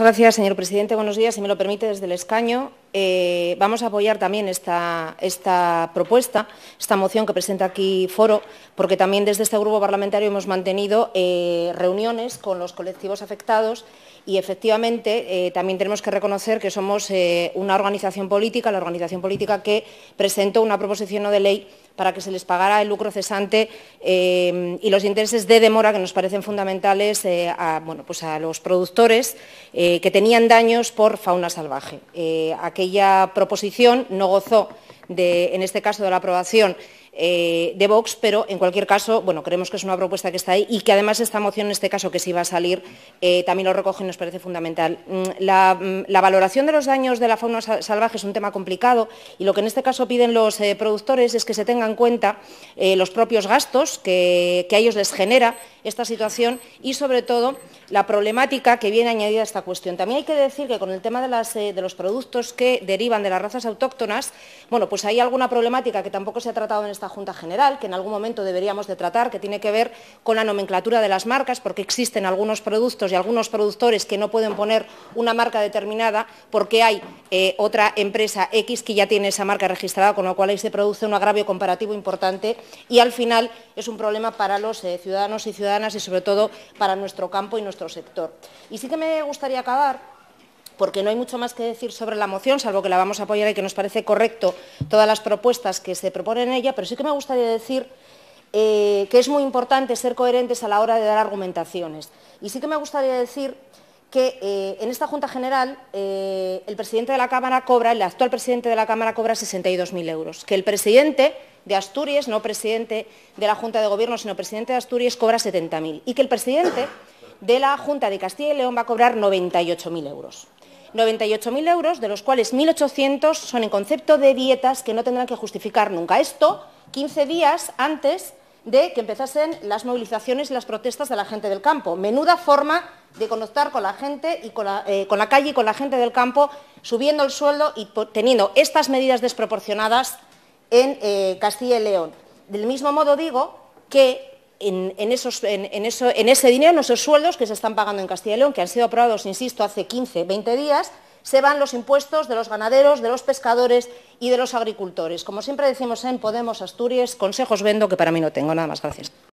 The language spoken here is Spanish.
Gracias, señor presidente. Buenos días. Si me lo permite, desde el escaño, eh, vamos a apoyar también esta, propuesta, esta moción que presenta aquí Foro, porque también desde este grupo parlamentario hemos mantenido eh, reuniones con los colectivos afectados y efectivamente eh, también tenemos que reconocer que somos una organización política, la organización política que presentó una proposición de ley para que se les pagara el lucro cesante y los intereses de demora que nos parecen fundamentales pues a, los productores que tenían daños por fauna salvaje aquella proposición no gozó de, en este caso, de la aprobación eh, de Vox, pero en cualquier caso, bueno, creemos que es una propuesta que está ahí y que además esta moción, en este caso, que sí va a salir, eh, también lo recoge y nos parece fundamental. Mm, mm, la, valoración de los daños de la fauna salvaje es un tema complicado y lo que en este caso piden los eh, productores es que se tengan en cuenta los propios gastos que, a ellos les genera esta situación y, sobre todo, la problemática que viene añadida a esta cuestión. También hay que decir que con el tema de, los productos que derivan de las razas autóctonas, bueno, pues hay alguna problemática que tampoco se ha tratado en esta Junta General, que en algún momento deberíamos de tratar, que tiene que ver con la nomenclatura de las marcas, porque existen algunos productos y algunos productores que no pueden poner una marca determinada porque hay eh, otra empresa X que ya tiene esa marca registrada, con lo cual ahí se produce un agravio comparativo importante y al final es un problema para los eh, ciudadanos y ciudadanas y sobre todo para nuestro campo y nuestro sector. Y sí que me gustaría acabar porque no hay mucho más que decir sobre la moción, salvo que la vamos a apoyar y que nos parece correcto todas las propuestas que se proponen en ella, pero sí que me gustaría decir eh, que es muy importante ser coherentes a la hora de dar argumentaciones. Y sí que me gustaría decir que eh, en esta Junta General eh, el presidente de la Cámara cobra, el actual presidente de la Cámara cobra 62.000 euros, que el presidente de Asturias, no presidente de la Junta de Gobierno, sino presidente de Asturias, cobra 70.000 y que el presidente de la Junta de Castilla y León va a cobrar 98.000 euros. 98.000 euros, de los cuales 1.800 son en concepto de dietas que no tendrán que justificar nunca. Esto 15 días antes de que empezasen las movilizaciones y las protestas de la gente del campo. Menuda forma de conectar con la gente y con la, eh, calle y con la gente del campo, subiendo el sueldo y teniendo estas medidas desproporcionadas en eh, Castilla y León. Del mismo modo digo que en, ese dinero, en esos sueldos que se están pagando en Castilla y León, que han sido aprobados, insisto, hace 15, 20 días, se van los impuestos de los ganaderos, de los pescadores y de los agricultores. Como siempre decimos en Podemos Asturias, consejos vendo que para mí no tengo. Nada más, gracias.